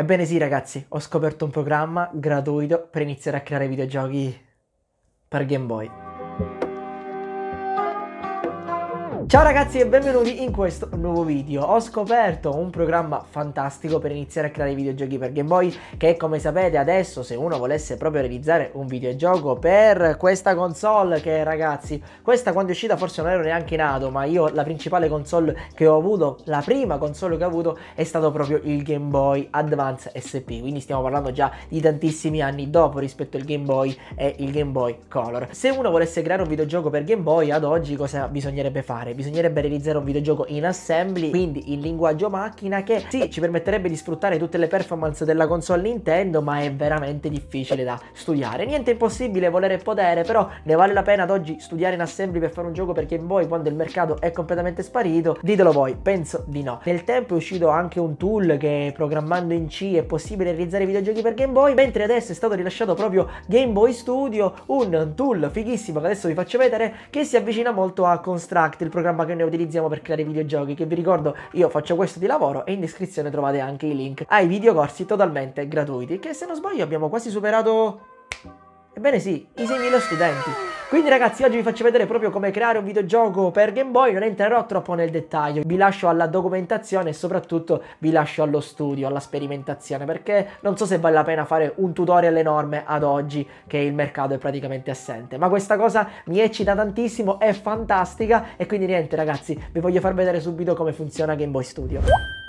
Ebbene sì ragazzi, ho scoperto un programma gratuito per iniziare a creare videogiochi per Game Boy. Ciao ragazzi e benvenuti in questo nuovo video. Ho scoperto un programma fantastico per iniziare a creare videogiochi per Game Boy che come sapete adesso se uno volesse proprio realizzare un videogioco per questa console che ragazzi, questa quando è uscita forse non ero neanche nato, ma io la principale console che ho avuto, la prima console che ho avuto è stato proprio il Game Boy Advance SP, quindi stiamo parlando già di tantissimi anni dopo rispetto al Game Boy e il Game Boy Color. Se uno volesse creare un videogioco per Game Boy ad oggi cosa bisognerebbe fare? bisognerebbe realizzare un videogioco in assembly, quindi in linguaggio macchina che sì, ci permetterebbe di sfruttare tutte le performance della console Nintendo, ma è veramente difficile da studiare. Niente impossibile, volere e potere, però ne vale la pena ad oggi studiare in assembly per fare un gioco perché voi quando il mercato è completamente sparito? Ditelo voi, penso di no. Nel tempo è uscito anche un tool che programmando in C è possibile realizzare videogiochi per Game Boy, mentre adesso è stato rilasciato proprio Game Boy Studio, un tool fighissimo che adesso vi faccio vedere che si avvicina molto a Construct, il programma programma che noi utilizziamo per creare videogiochi, che vi ricordo io faccio questo di lavoro e in descrizione trovate anche i link ai videocorsi totalmente gratuiti, che se non sbaglio abbiamo quasi superato... Ebbene sì, i 6.000 studenti. Quindi ragazzi oggi vi faccio vedere proprio come creare un videogioco per Game Boy, non entrerò troppo nel dettaglio, vi lascio alla documentazione e soprattutto vi lascio allo studio, alla sperimentazione, perché non so se vale la pena fare un tutorial enorme ad oggi che il mercato è praticamente assente, ma questa cosa mi eccita tantissimo, è fantastica e quindi niente ragazzi, vi voglio far vedere subito come funziona Game Boy Studio.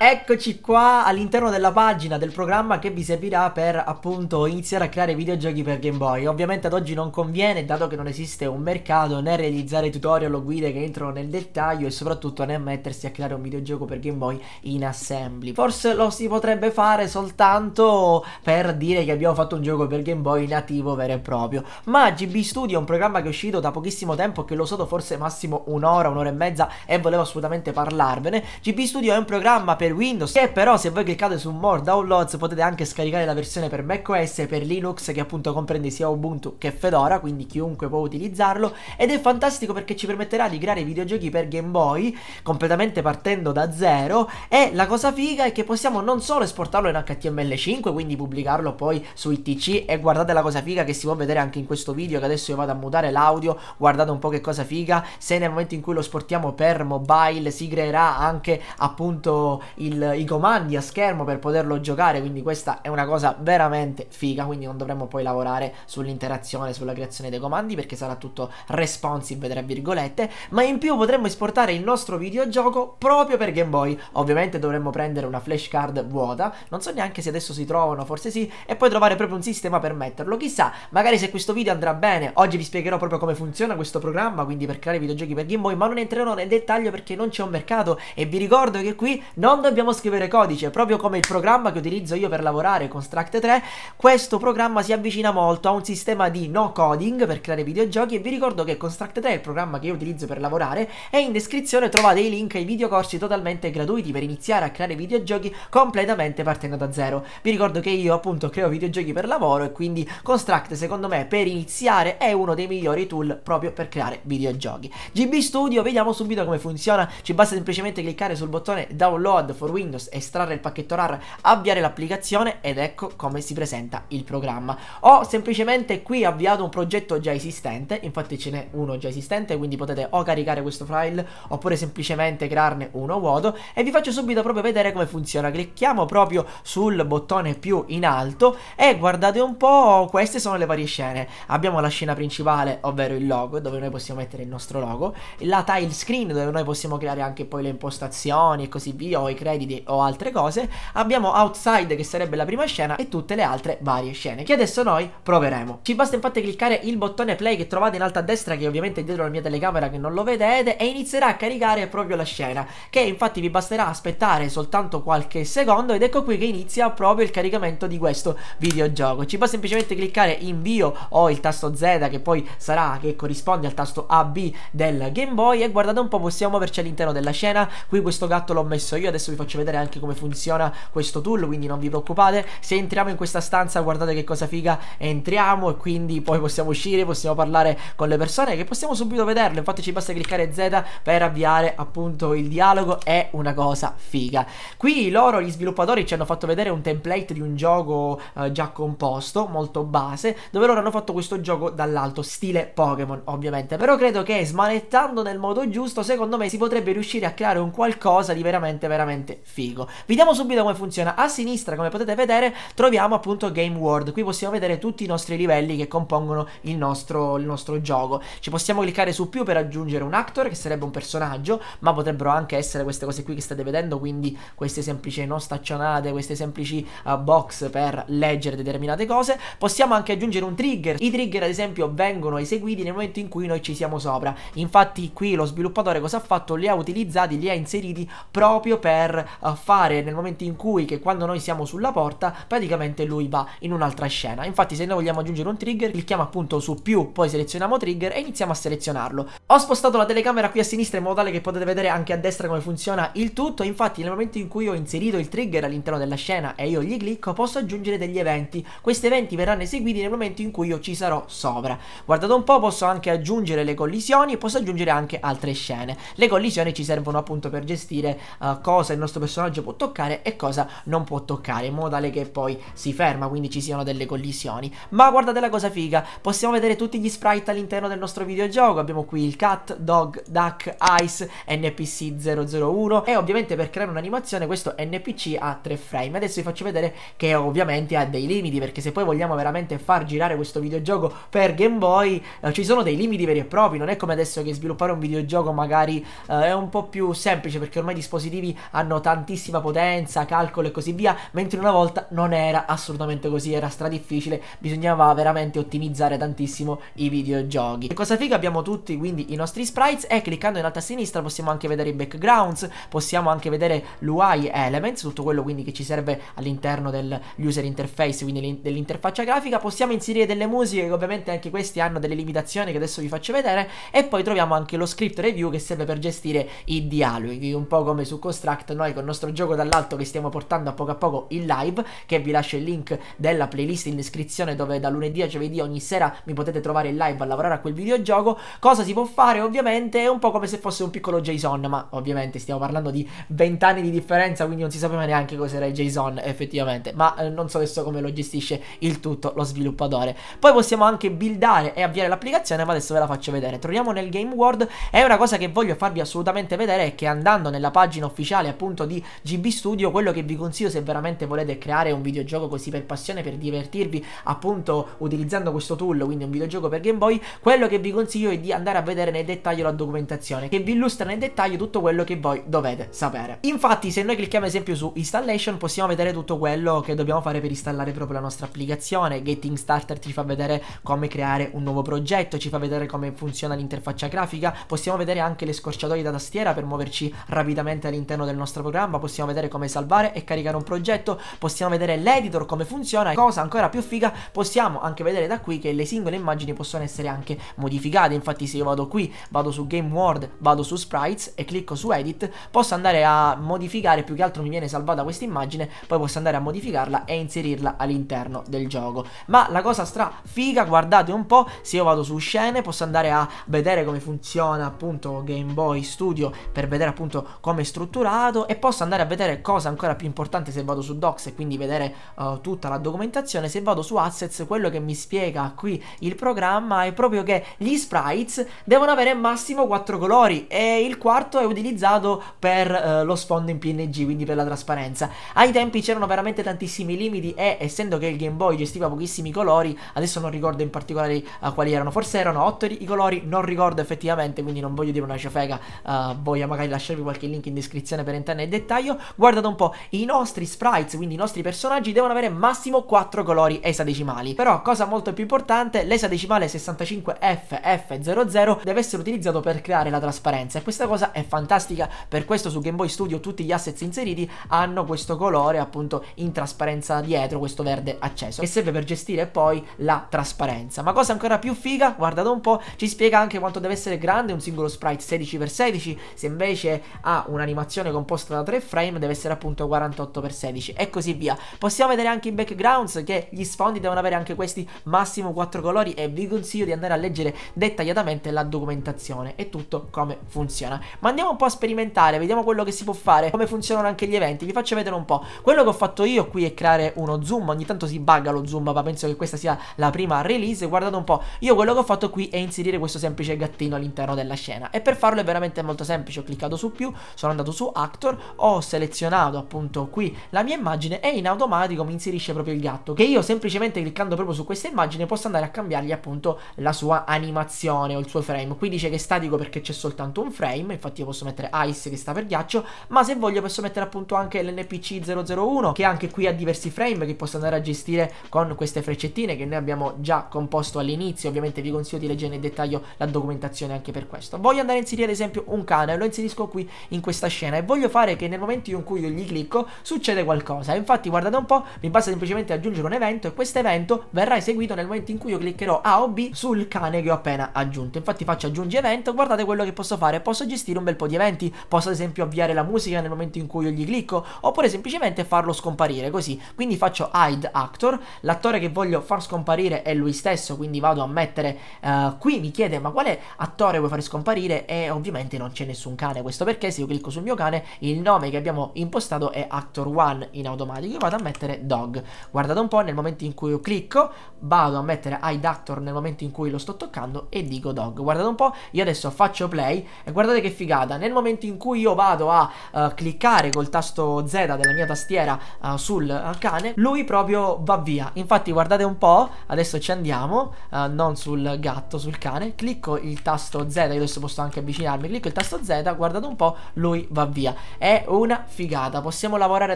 Eccoci qua all'interno della pagina del programma che vi servirà per appunto iniziare a creare videogiochi per Game Boy, ovviamente ad oggi non conviene dato che non esiste esiste un mercato né realizzare tutorial o guide che entrano nel dettaglio e soprattutto né mettersi a creare un videogioco per Game Boy in assembly. Forse lo si potrebbe fare soltanto per dire che abbiamo fatto un gioco per Game Boy nativo vero e proprio. Ma GB Studio è un programma che è uscito da pochissimo tempo, che l'ho usato forse massimo un'ora, un'ora e mezza e volevo assolutamente parlarvene. GB Studio è un programma per Windows che però se voi cliccate su More Downloads potete anche scaricare la versione per macOS e per Linux che appunto comprende sia Ubuntu che Fedora, quindi chiunque può utilizzare utilizzarlo ed è fantastico perché ci permetterà di creare videogiochi per Game Boy completamente partendo da zero e la cosa figa è che possiamo non solo esportarlo in HTML5 quindi pubblicarlo poi su ITC e guardate la cosa figa che si può vedere anche in questo video che adesso io vado a mutare l'audio guardate un po' che cosa figa se nel momento in cui lo sportiamo per mobile si creerà anche appunto il, i comandi a schermo per poterlo giocare quindi questa è una cosa veramente figa quindi non dovremmo poi lavorare sull'interazione sulla creazione dei comandi perché sarà sarà tutto responsive tra virgolette, ma in più potremmo esportare il nostro videogioco proprio per Game Boy. Ovviamente dovremmo prendere una flashcard vuota, non so neanche se adesso si trovano, forse sì, e poi trovare proprio un sistema per metterlo. Chissà, magari se questo video andrà bene, oggi vi spiegherò proprio come funziona questo programma, quindi per creare videogiochi per Game Boy, ma non entrerò nel dettaglio perché non c'è un mercato e vi ricordo che qui non dobbiamo scrivere codice, proprio come il programma che utilizzo io per lavorare con Struct 3, questo programma si avvicina molto a un sistema di no coding per creare videogiochi videogiochi e vi ricordo che Construct 3, è il programma che io utilizzo per lavorare, e in descrizione trovate i link ai videocorsi totalmente gratuiti per iniziare a creare videogiochi completamente partendo da zero. Vi ricordo che io appunto creo videogiochi per lavoro e quindi Construct secondo me per iniziare è uno dei migliori tool proprio per creare videogiochi. GB Studio, vediamo subito come funziona, ci basta semplicemente cliccare sul bottone download for Windows, estrarre il pacchetto RAR, avviare l'applicazione ed ecco come si presenta il programma. Ho semplicemente qui avviato un progetto già esistente esistente, infatti ce n'è uno già esistente, quindi potete o caricare questo file oppure semplicemente crearne uno vuoto e vi faccio subito proprio vedere come funziona. Clicchiamo proprio sul bottone più in alto e guardate un po', queste sono le varie scene. Abbiamo la scena principale, ovvero il logo, dove noi possiamo mettere il nostro logo, la tile screen dove noi possiamo creare anche poi le impostazioni e così via, o i crediti o altre cose. Abbiamo outside che sarebbe la prima scena e tutte le altre varie scene che adesso noi proveremo. Ci basta infatti cliccare il bottone play che trovate in alto a destra che ovviamente è dietro la mia telecamera che non lo vedete e inizierà a caricare proprio la scena che infatti vi basterà aspettare soltanto qualche secondo ed ecco qui che inizia proprio il caricamento di questo videogioco ci basta semplicemente cliccare invio o il tasto Z che poi sarà che corrisponde al tasto AB del Game Boy e guardate un po' possiamo muoverci all'interno della scena qui questo gatto l'ho messo io adesso vi faccio vedere anche come funziona questo tool quindi non vi preoccupate se entriamo in questa stanza guardate che cosa figa entriamo e quindi poi possiamo uscire possiamo parlare fare con le persone che possiamo subito vederlo infatti ci basta cliccare Z per avviare appunto il dialogo è una cosa figa qui loro gli sviluppatori ci hanno fatto vedere un template di un gioco eh, già composto molto base dove loro hanno fatto questo gioco dall'alto stile Pokémon ovviamente però credo che smanettando nel modo giusto secondo me si potrebbe riuscire a creare un qualcosa di veramente veramente figo vediamo subito come funziona a sinistra come potete vedere troviamo appunto Game World qui possiamo vedere tutti i nostri livelli che compongono il nostro, il nostro gioco. Ci possiamo cliccare su più per aggiungere un actor che sarebbe un personaggio, ma potrebbero anche essere queste cose qui che state vedendo, quindi queste semplici non staccionate, queste semplici uh, box per leggere determinate cose. Possiamo anche aggiungere un trigger. I trigger ad esempio vengono eseguiti nel momento in cui noi ci siamo sopra. Infatti qui lo sviluppatore cosa ha fatto? Li ha utilizzati, li ha inseriti proprio per uh, fare nel momento in cui che quando noi siamo sulla porta praticamente lui va in un'altra scena. Infatti se noi vogliamo aggiungere un trigger clicchiamo appunto su più, poi se selezioniamo trigger e iniziamo a selezionarlo. Ho spostato la telecamera qui a sinistra in modo tale che potete vedere anche a destra come funziona il tutto, infatti nel momento in cui ho inserito il trigger all'interno della scena e io gli clicco posso aggiungere degli eventi, questi eventi verranno eseguiti nel momento in cui io ci sarò sopra. Guardate un po' posso anche aggiungere le collisioni e posso aggiungere anche altre scene. Le collisioni ci servono appunto per gestire uh, cosa il nostro personaggio può toccare e cosa non può toccare, in modo tale che poi si ferma, quindi ci siano delle collisioni. Ma guardate la cosa figa, possiamo vedere tutti gli sprite sprite all'interno del nostro videogioco. Abbiamo qui il cat, dog, duck, ice, npc 001 e ovviamente per creare un'animazione questo npc ha 3 frame. Adesso vi faccio vedere che ovviamente ha dei limiti perché se poi vogliamo veramente far girare questo videogioco per Game Boy eh, ci sono dei limiti veri e propri. Non è come adesso che sviluppare un videogioco magari eh, è un po' più semplice perché ormai i dispositivi hanno tantissima potenza, calcolo e così via, mentre una volta non era assolutamente così, era stra difficile, bisognava veramente ottimizzare tantissimo i video videogiochi. E cosa figa abbiamo tutti quindi i nostri sprites e cliccando in alto a sinistra possiamo anche vedere i backgrounds, possiamo anche vedere l'UI elements, tutto quello quindi che ci serve all'interno dell'user interface, quindi dell'interfaccia grafica, possiamo inserire delle musiche che ovviamente anche questi hanno delle limitazioni che adesso vi faccio vedere e poi troviamo anche lo script review che serve per gestire i dialoghi, un po' come su Construct noi con il nostro gioco dall'alto che stiamo portando a poco a poco in live, che vi lascio il link della playlist in descrizione dove da lunedì a giovedì ogni sera mi potete trovare in live tempo a lavorare a quel videogioco, cosa si può fare? Ovviamente è un po' come se fosse un piccolo JSON, ma ovviamente stiamo parlando di 20 anni di differenza, quindi non si sapeva neanche cos'era il JSON effettivamente, ma eh, non so adesso come lo gestisce il tutto lo sviluppatore. Poi possiamo anche buildare e avviare l'applicazione, ma adesso ve la faccio vedere. Troviamo nel game world e una cosa che voglio farvi assolutamente vedere è che andando nella pagina ufficiale appunto di GB Studio, quello che vi consiglio se veramente volete creare un videogioco così per passione, per divertirvi appunto utilizzando questo tool, quindi un videogioco per Game Boy, quello che vi consiglio è di andare a vedere nel dettaglio la documentazione che vi illustra nel dettaglio tutto quello che voi dovete sapere. Infatti se noi clicchiamo ad esempio su installation possiamo vedere tutto quello che dobbiamo fare per installare proprio la nostra applicazione. Getting Starter ci fa vedere come creare un nuovo progetto, ci fa vedere come funziona l'interfaccia grafica, possiamo vedere anche le scorciatoie da tastiera per muoverci rapidamente all'interno del nostro programma, possiamo vedere come salvare e caricare un progetto, possiamo vedere l'editor come funziona e cosa ancora più figa possiamo anche vedere da qui che le singole immagini possono possono essere anche modificate. Infatti, se io vado qui, vado su Game World, vado su Sprites e clicco su Edit, posso andare a modificare. Più che altro mi viene salvata questa immagine, poi posso andare a modificarla e inserirla all'interno del gioco. Ma la cosa strafiga, guardate un po', se io vado su Scene, posso andare a vedere come funziona appunto Game Boy Studio per vedere appunto come è strutturato e posso andare a vedere cosa ancora più importante se vado su Docs e quindi vedere uh, tutta la documentazione. Se vado su Assets, quello che mi spiega qui il programma ma è proprio che gli sprites devono avere massimo 4 colori e il quarto è utilizzato per eh, lo sfondo in PNG, quindi per la trasparenza. Ai tempi c'erano veramente tantissimi limiti e essendo che il Game Boy gestiva pochissimi colori, adesso non ricordo in particolare uh, quali erano, forse erano 8 i colori, non ricordo effettivamente, quindi non voglio dire una ciofega, uh, eh, voglio magari lasciarvi qualche link in descrizione per entrare nel dettaglio. Guardate un po', i nostri sprites, quindi i nostri personaggi devono avere massimo 4 colori esadecimali. Però cosa molto più importante, l'esadecimale 64 65FF00 deve essere utilizzato per creare la trasparenza e questa cosa è fantastica per questo su Game Boy Studio tutti gli assets inseriti hanno questo colore appunto in trasparenza dietro questo verde acceso che serve per gestire poi la trasparenza ma cosa ancora più figa guardate un po' ci spiega anche quanto deve essere grande un singolo sprite 16x16 se invece ha un'animazione composta da 3 frame deve essere appunto 48x16 e così via possiamo vedere anche in backgrounds che gli sfondi devono avere anche questi massimo 4 colori e vi consiglio consiglio di andare a leggere dettagliatamente la documentazione e tutto come funziona. Ma andiamo un po' a sperimentare, vediamo quello che si può fare, come funzionano anche gli eventi, vi faccio vedere un po'. Quello che ho fatto io qui è creare uno zoom, ogni tanto si bugga lo zoom, ma penso che questa sia la prima release, guardate un po', io quello che ho fatto qui è inserire questo semplice gattino all'interno della scena e per farlo è veramente molto semplice, ho cliccato su più, sono andato su actor, ho selezionato appunto qui la mia immagine e in automatico mi inserisce proprio il gatto che io semplicemente cliccando proprio su questa immagine posso andare a cambiargli appunto la sua animazione o il suo frame. Qui dice che è statico perché c'è soltanto un frame, infatti io posso mettere ice che sta per ghiaccio, ma se voglio posso mettere appunto anche l'NPC001 che anche qui ha diversi frame che posso andare a gestire con queste freccettine che noi abbiamo già composto all'inizio, ovviamente vi consiglio di leggere nel dettaglio la documentazione anche per questo. Voglio andare a inserire ad esempio un cane, lo inserisco qui in questa scena e voglio fare che nel momento in cui io gli clicco succede qualcosa, infatti guardate un po', mi basta semplicemente aggiungere un evento e questo evento verrà eseguito nel momento in cui io cliccherò A o B sul cane che ho appena aggiunto. Infatti faccio aggiungi evento, guardate quello che posso fare, posso gestire un bel po' di eventi, posso ad esempio avviare la musica nel momento in cui io gli clicco, oppure semplicemente farlo scomparire così. Quindi faccio hide actor, l'attore che voglio far scomparire è lui stesso, quindi vado a mettere uh, qui, mi chiede ma quale attore vuoi far scomparire e ovviamente non c'è nessun cane, questo perché se io clicco sul mio cane il nome che abbiamo impostato è actor 1 in automatico, io vado a mettere dog. Guardate un po' nel momento in cui io clicco, vado a mettere hide actor nel momento momento in cui lo sto toccando e dico dog. Guardate un po', io adesso faccio play e guardate che figata, nel momento in cui io vado a uh, cliccare col tasto Z della mia tastiera uh, sul eh, cane, lui proprio va via. Infatti guardate un po', adesso ci andiamo, non sul gatto, sul cane, clicco il tasto Z, io adesso posso anche avvicinarmi, clicco il tasto Z, guardate un po', lui va via. È una figata, possiamo lavorare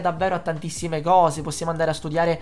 davvero a tantissime cose, possiamo andare a studiare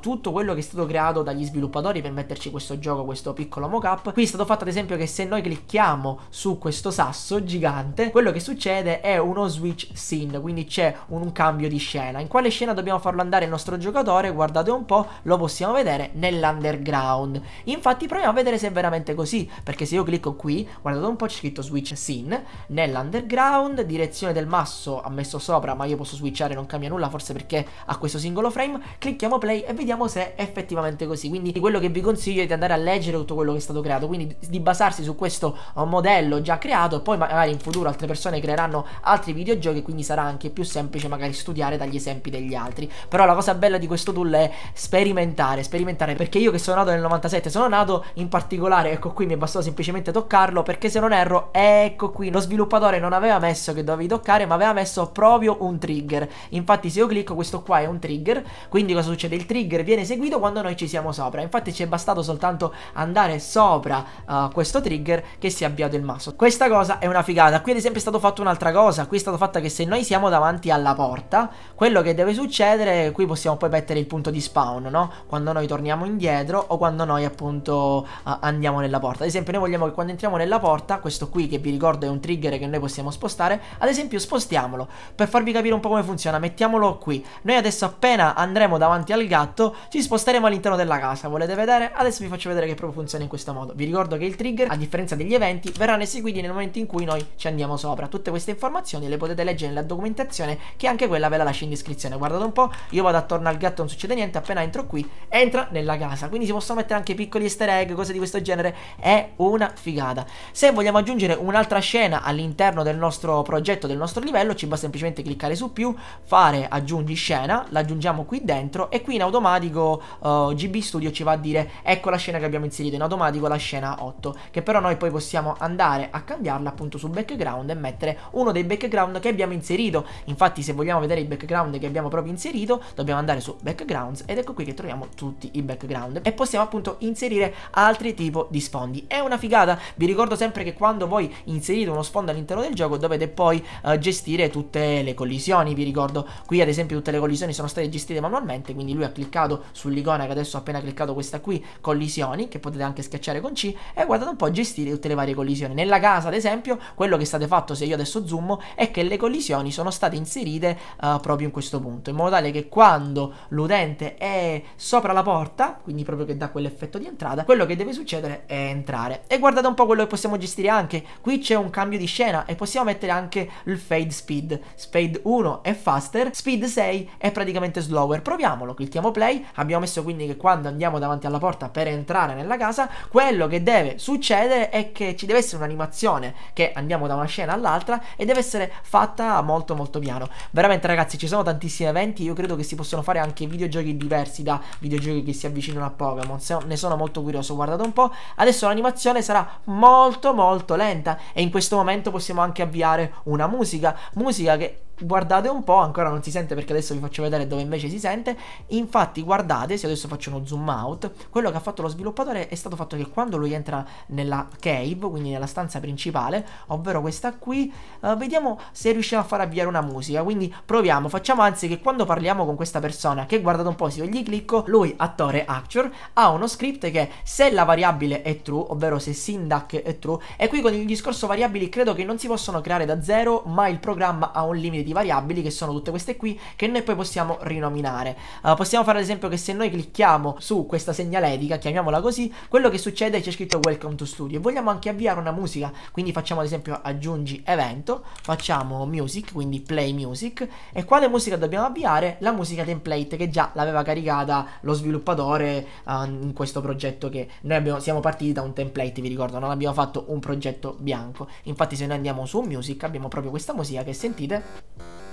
tutto quello che è stato creato dagli sviluppatori per metterci questo gioco, questo piccolo piccolo mock Qui è stato fatto ad esempio che se noi clicchiamo su questo sasso gigante, quello che succede è uno switch scene, quindi c'è un cambio di scena. In quale scena dobbiamo farlo andare il nostro giocatore? Guardate un po', lo possiamo vedere nell'underground. Infatti proviamo a vedere se è veramente così, perché se io clicco qui, guardate un po' c'è scritto switch scene, nell'underground, direzione del masso ha messo sopra, ma io posso switchare, non cambia nulla, forse perché ha questo singolo frame, clicchiamo play e vediamo se è effettivamente così. Quindi quello che vi consiglio è di andare a leggere tutto quello che è stato creato quindi di basarsi su questo modello già creato e poi magari in futuro altre persone creeranno altri videogiochi quindi sarà anche più semplice magari studiare dagli esempi degli altri però la cosa bella di questo tool è sperimentare sperimentare perché io che sono nato nel 97 sono nato in particolare ecco qui mi è bastato semplicemente toccarlo perché se non erro ecco qui lo sviluppatore non aveva messo che dovevi toccare ma aveva messo proprio un trigger infatti se io clicco questo qua è un trigger quindi cosa succede il trigger viene eseguito quando noi ci siamo sopra infatti ci è bastato soltanto andare andare sopra uh, questo trigger che si è avviato il mazzo. Questa cosa è una figata. Qui ad esempio è stato fatto un'altra cosa. Qui è stato fatto che se noi siamo davanti alla porta, quello che deve succedere, qui possiamo poi mettere il punto di spawn, no? Quando noi torniamo indietro o quando noi appunto uh, andiamo nella porta. Ad esempio noi vogliamo che quando entriamo nella porta, questo qui che vi ricordo è un trigger che noi possiamo spostare, ad esempio spostiamolo. Per farvi capire un po' come funziona, mettiamolo qui. Noi adesso appena andremo davanti al gatto, ci sposteremo all'interno della casa. Volete vedere? Adesso vi faccio vedere che proprio funziona funziona in questo modo. Vi ricordo che il trigger, a differenza degli eventi, verranno eseguiti nel momento in cui noi ci andiamo sopra. Tutte queste informazioni le potete leggere nella documentazione, che anche quella ve la lascio in descrizione. Guardate un po', io vado attorno al gatto, non succede niente, appena entro qui, entra nella casa. Quindi si possono mettere anche piccoli easter egg, cose di questo genere. È una figata. Se vogliamo aggiungere un'altra scena all'interno del nostro progetto, del nostro livello, ci basta semplicemente cliccare su più, fare aggiungi scena, l'aggiungiamo qui dentro e qui in automatico uh, eh, GB Studio ci va a dire ecco la scena che abbiamo inserito in automatico la scena 8 che però noi poi possiamo andare a cambiarla appunto su background e mettere uno dei background che abbiamo inserito infatti se vogliamo vedere i background che abbiamo proprio inserito dobbiamo andare su backgrounds ed ecco qui che troviamo tutti i background e possiamo appunto inserire altri tipi di sfondi è una figata vi ricordo sempre che quando voi inserite uno sfondo all'interno del gioco dovete poi eh, gestire tutte le collisioni vi ricordo qui ad esempio tutte le collisioni sono state gestite manualmente quindi lui ha cliccato sull'icona che adesso ho appena cliccato questa qui collisioni che potete anche schiacciare con C e guardate un po' gestire tutte le varie collisioni. Nella casa, ad esempio, quello che state fatto se io adesso zoom è che le collisioni sono state inserite uh, proprio in questo punto, in modo tale che quando l'utente è sopra la porta, quindi proprio che dà quell'effetto di entrata, quello che deve succedere è entrare. E guardate un po' quello che possiamo gestire anche. Qui c'è un cambio di scena e possiamo mettere anche il fade speed. Speed 1 è faster, speed 6 è praticamente slower. Proviamolo, clicchiamo play, abbiamo messo quindi che quando andiamo davanti alla porta per entrare nella casa casa, quello che deve succedere è che ci deve essere un'animazione che andiamo da una scena all'altra e deve essere fatta molto molto piano. Veramente ragazzi ci sono tantissimi eventi, io credo che si possono fare anche videogiochi diversi da videogiochi che si avvicinano a Pokémon, ne sono molto curioso, guardate un po'. Adesso l'animazione sarà molto molto lenta e in questo momento possiamo anche avviare una musica, musica che guardate un po', ancora non si sente perché adesso vi faccio vedere dove invece si sente. Infatti, guardate, se adesso faccio uno zoom out, quello che ha fatto lo sviluppatore è stato fatto che quando lui entra nella cave, quindi nella stanza principale, ovvero questa qui, uh, vediamo se riusciamo a far avviare una musica. Quindi proviamo, facciamo anzi che quando parliamo con questa persona, che guardate un po', se io gli clicco, lui, attore actor, ha uno script che se la variabile è true, ovvero se syndac è true, e qui con il discorso variabili credo che non si possono creare da zero, ma il programma ha un limite di variabili che sono tutte queste qui che noi poi possiamo rinominare. Uh, possiamo fare ad esempio che se noi clicchiamo su questa segnaletica, chiamiamola così, quello che succede è c'è scritto Welcome to Studio e vogliamo anche avviare una musica, quindi facciamo ad esempio aggiungi evento, facciamo music, quindi play music e quale musica dobbiamo avviare? La musica template che già l'aveva caricata lo sviluppatore uh, in questo progetto che noi abbiamo, siamo partiti da un template, vi ricordo, non abbiamo fatto un progetto bianco. Infatti se noi andiamo su music abbiamo proprio questa musica che sentite Thank you.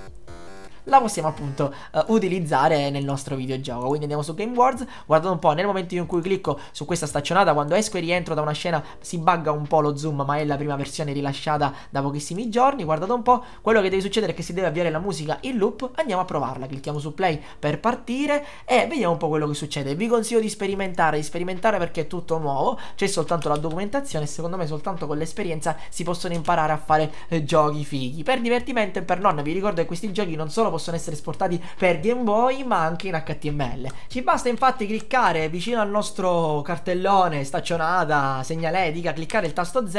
la possiamo appunto uh, utilizzare nel nostro videogioco. Quindi andiamo su Game Wars, guardate un po', nel momento in cui clicco su questa staccionata, quando esco e rientro da una scena si bugga un po' lo zoom, ma è la prima versione rilasciata da pochissimi giorni. Guardate un po', quello che deve succedere è che si deve avviare la musica in loop, andiamo a provarla, clicchiamo su play per partire e vediamo un po' quello che succede. Vi consiglio di sperimentare, di sperimentare perché è tutto nuovo, c'è soltanto la documentazione, secondo me soltanto con l'esperienza si possono imparare a fare eh, giochi fighi. Per divertimento e per nonna, vi ricordo che questi giochi non solo possono essere esportati per Game Boy ma anche in HTML. Ci basta infatti cliccare vicino al nostro cartellone, staccionata, segnaletica, cliccare il tasto Z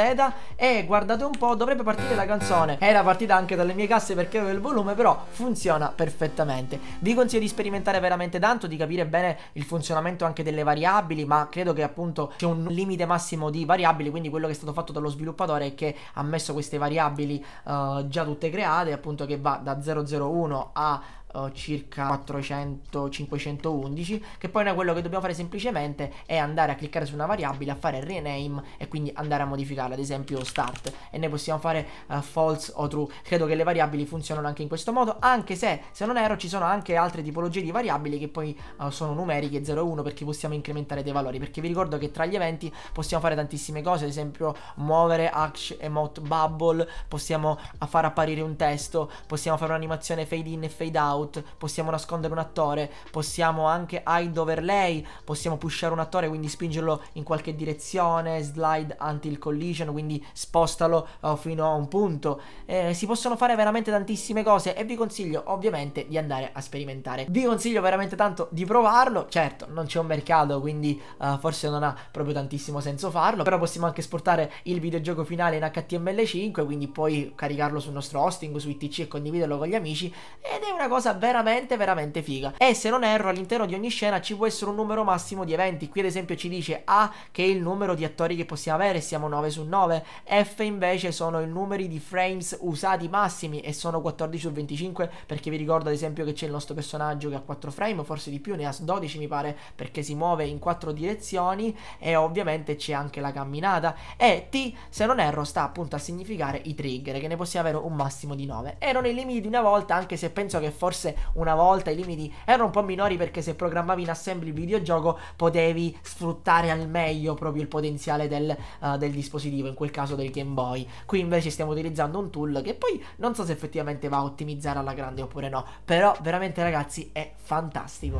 e guardate un po' dovrebbe partire la canzone. Era partita anche dalle mie casse perché avevo il volume però funziona perfettamente. Vi consiglio di sperimentare veramente tanto, di capire bene il funzionamento anche delle variabili ma credo che appunto c'è un limite massimo di variabili quindi quello che è stato fatto dallo sviluppatore è che ha messo queste variabili uh, già tutte create appunto che va da 001啊。Eh, circa 400 511 che poi noi quello che dobbiamo fare semplicemente è andare a cliccare su una variabile a fare rename e quindi andare a modificarla ad esempio start e noi possiamo fare uh, false o true credo che le variabili funzionano anche in questo modo anche se se non erro ci sono anche altre tipologie di variabili che poi uh, sono numeriche 0 e 1 perché possiamo incrementare dei valori perché vi ricordo che tra gli eventi possiamo fare tantissime cose ad esempio muovere action emote bubble possiamo far apparire un testo possiamo fare un'animazione fade in e fade out out, possiamo nascondere un attore, possiamo anche hide overlay, possiamo pushare un attore, quindi spingerlo in qualche direzione, slide until collision, quindi spostalo eh, fino a un punto. Eh, si possono fare veramente tantissime cose e vi consiglio ovviamente di andare a sperimentare. Vi consiglio veramente tanto di provarlo, certo non c'è un mercato quindi uh, forse non ha proprio tantissimo senso farlo, però possiamo anche esportare il videogioco finale in HTML5, quindi poi caricarlo sul nostro hosting, su ITC e condividerlo con gli amici ed è una cosa veramente veramente figa e se non erro all'interno di ogni scena ci può essere un numero massimo di eventi qui ad esempio ci dice A che è il numero di attori che possiamo avere siamo 9 su 9 F invece sono i numeri di frames usati massimi e sono 14 su 25 perché vi ricordo ad esempio che c'è il nostro personaggio che ha 4 frame forse di più ne ha 12 mi pare perché si muove in 4 direzioni e ovviamente c'è anche la camminata e T se non erro sta appunto a significare i trigger che ne possiamo avere un massimo di 9 erano i limiti di una volta anche se penso che forse forse una volta i limiti erano un po' minori perché se programmavi in assembly il videogioco potevi sfruttare al meglio proprio il potenziale del, uh, del dispositivo, in quel caso del Game Boy. Qui invece stiamo utilizzando un tool che poi non so se effettivamente va a ottimizzare alla grande oppure no, però veramente ragazzi è fantastico.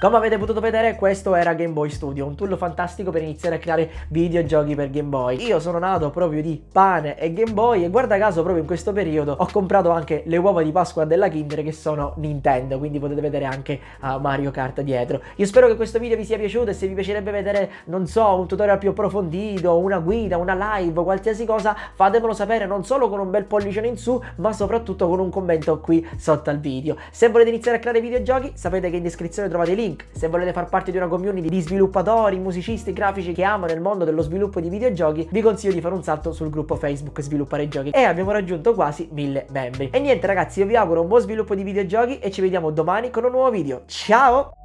Come avete potuto vedere questo era Game Boy Studio, un tool fantastico per iniziare a creare videogiochi per Game Boy. Io sono nato proprio di pane e Game Boy e guarda caso proprio in questo periodo ho comprato anche le uova di Pasqua della Kinder che sono Nintendo, quindi potete vedere anche uh, Mario Kart dietro. Io spero che questo video vi sia piaciuto e se vi piacerebbe vedere, non so, un tutorial più approfondito, una guida, una live, qualsiasi cosa, fatemelo sapere non solo con un bel pollicione in su, ma soprattutto con un commento qui sotto al video. Se volete iniziare a creare videogiochi, sapete che in descrizione trovate i link. Se volete far parte di una community di sviluppatori, musicisti, grafici che amano il mondo dello sviluppo di videogiochi, vi consiglio di fare un salto sul gruppo Facebook Sviluppare Giochi. E abbiamo raggiunto quasi mille membri. E niente ragazzi, io vi auguro un buon sviluppo di videogiochi Yogi e ci vediamo domani con un nuovo video. Ciao!